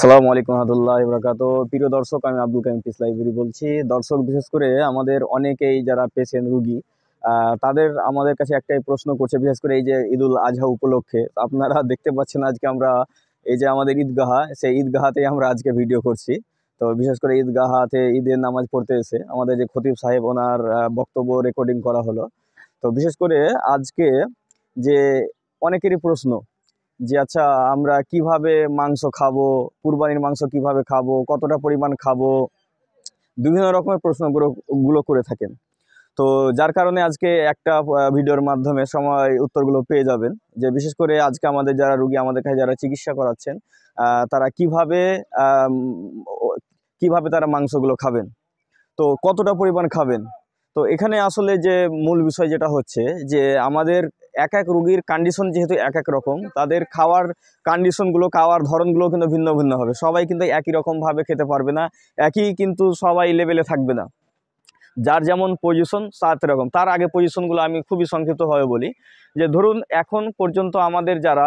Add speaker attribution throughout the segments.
Speaker 1: সালামু আলাইকুম রহমতুল্লাহ ইবরাকাত প্রিয় দর্শক আমি আব্দুল কাইম পিস লাইব্রেরি বলছি দর্শক বিশেষ করে আমাদের অনেকেই যারা পেশেন্ট রুগী তাদের আমাদের কাছে একটাই প্রশ্ন করছে বিশেষ করে এই যে ঈদুল আজহা উপলক্ষে আপনারা দেখতে পাচ্ছেন আজকে আমরা এই যে আমাদের ঈদগাহা সেই ঈদগাহাতেই আমরা আজকে ভিডিও করছি তো বিশেষ করে ঈদগাহাতে ঈদের নামাজ পড়তে এসে আমাদের যে খতিব সাহেব ওনার বক্তব্য রেকর্ডিং করা হলো তো বিশেষ করে আজকে যে অনেকেরই প্রশ্ন যে আচ্ছা আমরা কিভাবে মাংস খাবো কুরবানির মাংস কিভাবে খাবো কতটা পরিমাণ খাবো বিভিন্ন রকমের প্রশ্নগুলো গুলো করে থাকেন তো যার কারণে আজকে একটা ভিডিওর মাধ্যমে সময় উত্তরগুলো পেয়ে যাবেন যে বিশেষ করে আজকে আমাদের যারা রুগী আমাদের কাছে যারা চিকিৎসা করাচ্ছেন তারা কিভাবে কিভাবে তারা মাংসগুলো খাবেন তো কতটা পরিমাণ খাবেন তো এখানে আসলে যে মূল বিষয় যেটা হচ্ছে যে আমাদের এক এক রুগীর কন্ডিশন যেহেতু এক এক রকম তাদের খাওয়ার কন্ডিশনগুলো খাওয়ার ধরনগুলো কিন্তু ভিন্ন ভিন্ন হবে সবাই কিন্তু একই রকমভাবে খেতে পারবে না একই কিন্তু সবাই লেভেলে থাকবে না যার যেমন পজিশন তার রকম তার আগে পজিশনগুলো আমি খুবই সংক্ষিপ্তভাবে বলি যে ধরুন এখন পর্যন্ত আমাদের যারা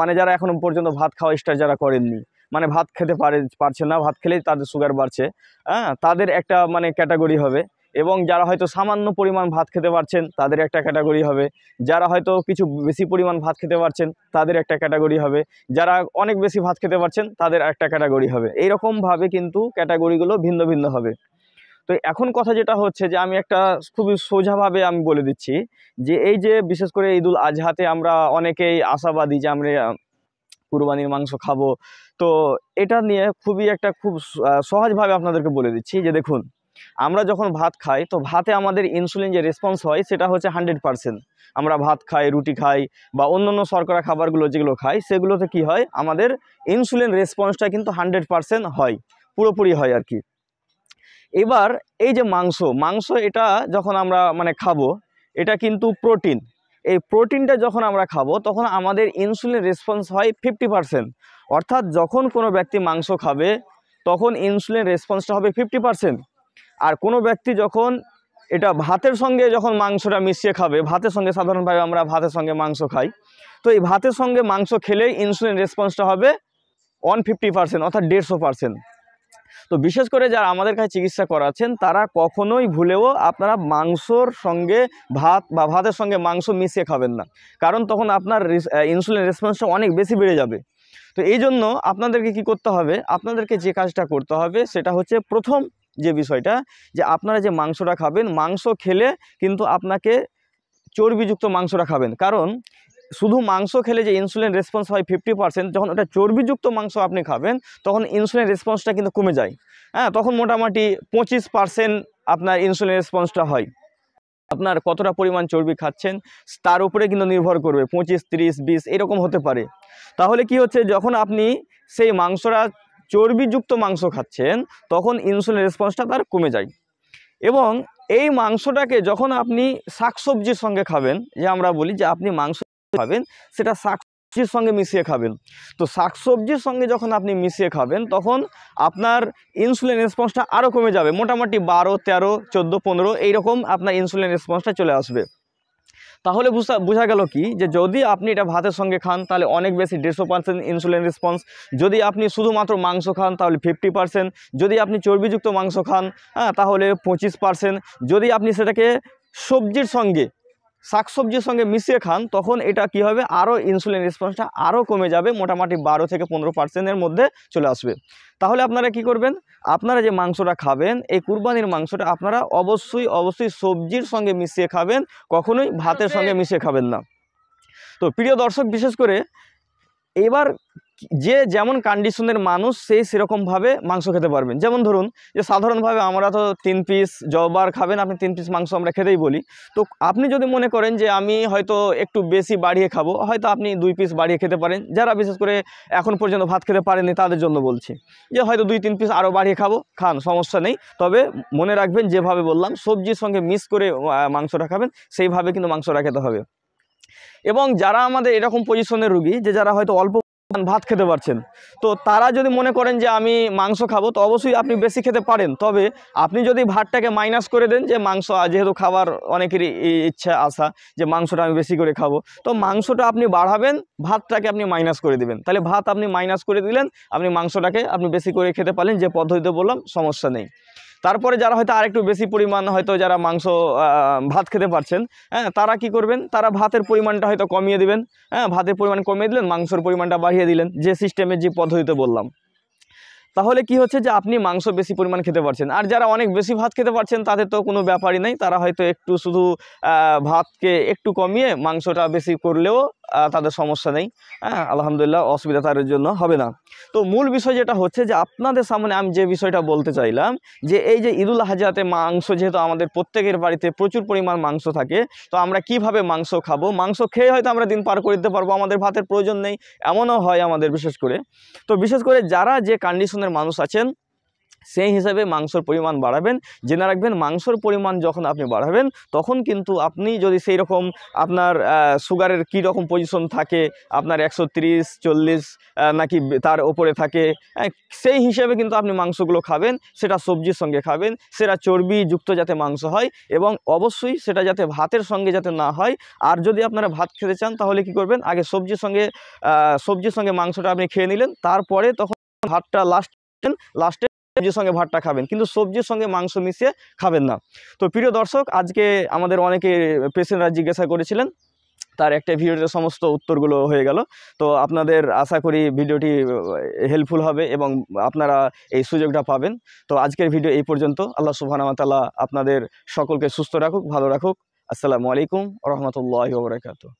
Speaker 1: মানে যারা এখন পর্যন্ত ভাত খাওয়া স্টার যারা করেননি মানে ভাত খেতে পারে পারছে না ভাত খেলেই তাদের সুগার বাড়ছে হ্যাঁ তাদের একটা মানে ক্যাটাগরি হবে এবং যারা হয়তো সামান্য পরিমাণ ভাত খেতে পারছেন তাদের একটা ক্যাটাগরি হবে যারা হয়তো কিছু বেশি পরিমাণ ভাত খেতে পারছেন তাদের একটা ক্যাটাগরি হবে যারা অনেক বেশি ভাত খেতে পারছেন তাদের একটা ক্যাটাগরি হবে এইরকমভাবে কিন্তু ক্যাটাগরিগুলো ভিন্ন ভিন্ন হবে তো এখন কথা যেটা হচ্ছে যে আমি একটা খুবই সোজাভাবে আমি বলে দিচ্ছি যে এই যে বিশেষ করে ঈদুল আজহাতে আমরা অনেকেই আশাবাদী যে আমরা কুরবানির মাংস খাবো তো এটা নিয়ে খুবই একটা খুব সহজভাবে আপনাদেরকে বলে দিচ্ছি যে দেখুন আমরা যখন ভাত খাই তো ভাতে আমাদের ইনসুলিন যে রেসপন্স হয় সেটা হচ্ছে হান্ড্রেড পারসেন্ট আমরা ভাত খাই রুটি খাই বা অন্য অন্য শর্করা খাবারগুলো যেগুলো খাই সেগুলোতে কি হয় আমাদের ইনসুলিন রেসপন্সটা কিন্তু হান্ড্রেড পারসেন্ট হয় পুরোপুরি হয় আর কি এবার এই যে মাংস মাংস এটা যখন আমরা মানে খাবো এটা কিন্তু প্রোটিন এই প্রোটিনটা যখন আমরা খাবো তখন আমাদের ইনসুলিন রেসপন্স হয় ফিফটি পারসেন্ট অর্থাৎ যখন কোনো ব্যক্তি মাংস খাবে তখন ইনসুলিন রেসপন্সটা হবে ফিফটি পারসেন্ট আর কোনো ব্যক্তি যখন এটা ভাতের সঙ্গে যখন মাংসটা মিশিয়ে খাবে ভাতের সঙ্গে সাধারণভাবে আমরা ভাতের সঙ্গে মাংস খাই তো এই ভাতের সঙ্গে মাংস খেলেই ইনসুলিন রেসপন্সটা হবে ওয়ান ফিফটি পার্সেন্ট অর্থাৎ দেড়শো পার্সেন্ট তো বিশেষ করে যারা আমাদের কাছে চিকিৎসা করাচ্ছেন তারা কখনোই ভুলেও আপনারা মাংসর সঙ্গে ভাত বা ভাতের সঙ্গে মাংস মিশিয়ে খাবেন না কারণ তখন আপনার ইনসুলিন রেসপন্সটা অনেক বেশি বেড়ে যাবে তো এই জন্য আপনাদেরকে কি করতে হবে আপনাদেরকে যে কাজটা করতে হবে সেটা হচ্ছে প্রথম যে বিষয়টা যে আপনারা যে মাংসটা খাবেন মাংস খেলে কিন্তু আপনাকে চর্বিযুক্ত মাংসটা খাবেন কারণ শুধু মাংস খেলে যে ইনসুলিন রেসপন্স হয় ফিফটি পার্সেন্ট যখন ওটা চর্বিযুক্ত মাংস আপনি খাবেন তখন ইনসুলিন রেসপন্সটা কিন্তু কমে যায় হ্যাঁ তখন মোটামুটি পঁচিশ পার্সেন্ট আপনার ইনসুলিন রেসপন্সটা হয় আপনার কতটা পরিমাণ চর্বি খাচ্ছেন তার উপরে কিন্তু নির্ভর করবে পঁচিশ তিরিশ বিশ এরকম হতে পারে তাহলে কি হচ্ছে যখন আপনি সেই মাংসটা চর্বিযুক্ত মাংস খাচ্ছেন তখন ইনসুলিন রেসপন্সটা তার কমে যায় এবং এই মাংসটাকে যখন আপনি শাকসবজির সঙ্গে খাবেন যে আমরা বলি যে আপনি মাংস খাবেন সেটা শাক সবজির সঙ্গে মিশিয়ে খাবেন তো শাকসবজির সঙ্গে যখন আপনি মিশিয়ে খাবেন তখন আপনার ইনসুলিন রেসপন্সটা আরও কমে যাবে মোটামুটি বারো তেরো চোদ্দো পনেরো এইরকম আপনার ইনসুলিন রেসপন্সটা চলে আসবে তাহলে বুঝা বোঝা গেল কি যে যদি আপনি এটা ভাতের সঙ্গে খান তাহলে অনেক বেশি দেড়শো পার্সেন্ট ইনসুলিন রেসপন্স যদি আপনি শুধুমাত্র মাংস খান তাহলে ফিফটি পার্সেন্ট যদি আপনি চর্বিযুক্ত মাংস খান হ্যাঁ তাহলে পঁচিশ পার্সেন্ট যদি আপনি সেটাকে সবজির সঙ্গে শাকসবজির সঙ্গে মিশিয়ে খান তখন এটা কি হবে আরও ইনসুলিন রেসপন্সটা আরও কমে যাবে মোটামুটি বারো থেকে পনেরো পার্সেন্টের মধ্যে চলে আসবে তাহলে আপনারা কি করবেন আপনারা যে মাংসটা খাবেন এই কুরবানির মাংসটা আপনারা অবশ্যই অবশ্যই সবজির সঙ্গে মিশিয়ে খাবেন কখনোই ভাতের আচ্ছা। সঙ্গে মিশিয়ে খাবেন না তো প্রিয় দর্শক বিশেষ করে এবার যে যেমন কন্ডিশনের মানুষ সেই সেরকমভাবে মাংস খেতে পারবেন যেমন ধরুন যে সাধারণভাবে আমরা তো তিন পিস জবার খাবেন আপনি তিন পিস মাংস আমরা খেতেই বলি তো আপনি যদি মনে করেন যে আমি হয়তো একটু বেশি বাড়িয়ে খাবো হয়তো আপনি দুই পিস বাড়িয়ে খেতে পারেন যারা বিশেষ করে এখন পর্যন্ত ভাত খেতে পারেননি তাদের জন্য বলছি যে হয়তো দুই তিন পিস আরও বাড়িয়ে খাবো খান সমস্যা নেই তবে মনে রাখবেন যেভাবে বললাম সবজির সঙ্গে মিস করে মাংসটা খাবেন সেইভাবে কিন্তু মাংসটা খেতে হবে এবং যারা আমাদের এরকম পজিশনের রুগী যে যারা হয়তো অল্প ভাত খেতে পারছেন তো তারা যদি মনে করেন যে আমি মাংস খাবো তো অবশ্যই আপনি বেশি খেতে পারেন তবে আপনি যদি ভাতটাকে মাইনাস করে দেন যে মাংস যেহেতু খাবার অনেকেরই ইচ্ছা আশা যে মাংসটা আমি বেশি করে খাবো তো মাংসটা আপনি বাড়াবেন ভাতটাকে আপনি মাইনাস করে দিবেন তাহলে ভাত আপনি মাইনাস করে দিলেন আপনি মাংসটাকে আপনি বেশি করে খেতে পারেন যে পদ্ধতিতে বললাম সমস্যা নেই তারপরে যারা হয়তো আরেকটু বেশি পরিমাণ হয়তো যারা মাংস ভাত খেতে পারছেন হ্যাঁ তারা কি করবেন তারা ভাতের পরিমাণটা হয়তো কমিয়ে দিবেন হ্যাঁ ভাতের পরিমাণ কমিয়ে দিলেন মাংসর পরিমাণটা বাড়িয়ে দিলেন যে সিস্টেমে যে পদ্ধতিতে বললাম তাহলে কি হচ্ছে যে আপনি মাংস বেশি পরিমাণ খেতে পারছেন আর যারা অনেক বেশি ভাত খেতে পারছেন তাদের তো কোনো ব্যাপারই নেই তারা হয়তো একটু শুধু ভাতকে একটু কমিয়ে মাংসটা বেশি করলেও তাদের সমস্যা নেই হ্যাঁ আলহামদুলিল্লাহ অসুবিধা তাদের জন্য হবে না তো মূল বিষয় যেটা হচ্ছে যে আপনাদের সামনে আমি যে বিষয়টা বলতে চাইলাম যে এই যে ঈদুল হাজাতে মাংস যেহেতু আমাদের প্রত্যেকের বাড়িতে প্রচুর পরিমাণ মাংস থাকে তো আমরা কিভাবে মাংস খাবো মাংস খেয়ে হয়তো আমরা দিন পার করে দিতে পারবো আমাদের ভাতের প্রয়োজন নেই এমনও হয় আমাদের বিশেষ করে তো বিশেষ করে যারা যে কন্ডিশনের মানুষ আছেন সেই হিসাবে মাংসর পরিমাণ বাড়াবেন জেনে রাখবেন মাংসর পরিমাণ যখন আপনি বাড়াবেন তখন কিন্তু আপনি যদি সেই রকম আপনার সুগারের কী রকম পজিশন থাকে আপনার একশো তিরিশ চল্লিশ নাকি তার ওপরে থাকে হ্যাঁ, সেই হিসাবে কিন্তু আপনি মাংসগুলো খাবেন সেটা সবজির সঙ্গে খাবেন সেটা চর্বিযুক্ত যাতে মাংস হয় এবং অবশ্যই সেটা যাতে ভাতের সঙ্গে যাতে না হয় আর যদি আপনারা ভাত খেতে চান তাহলে কি করবেন আগে সবজির সঙ্গে সবজির সঙ্গে মাংসটা আপনি খেয়ে নিলেন তারপরে তখন ভাতটা লাস্ট লাস্টে সবজির সঙ্গে ভাতটা খাবেন কিন্তু সবজির সঙ্গে মাংস মিশিয়ে খাবেন না তো প্রিয় দর্শক আজকে আমাদের অনেকে পেশেন্টরা জিজ্ঞাসা করেছিলেন তার একটা ভিডিওতে সমস্ত উত্তরগুলো হয়ে গেল তো আপনাদের আশা করি ভিডিওটি হেল্পফুল হবে এবং আপনারা এই সুযোগটা পাবেন তো আজকের ভিডিও এই পর্যন্ত আল্লাহ সুবাহানামতাল্লাহ আপনাদের সকলকে সুস্থ রাখুক ভালো রাখুক আসসালামু আলাইকুম রহমতুল্লাহ বরাকাতু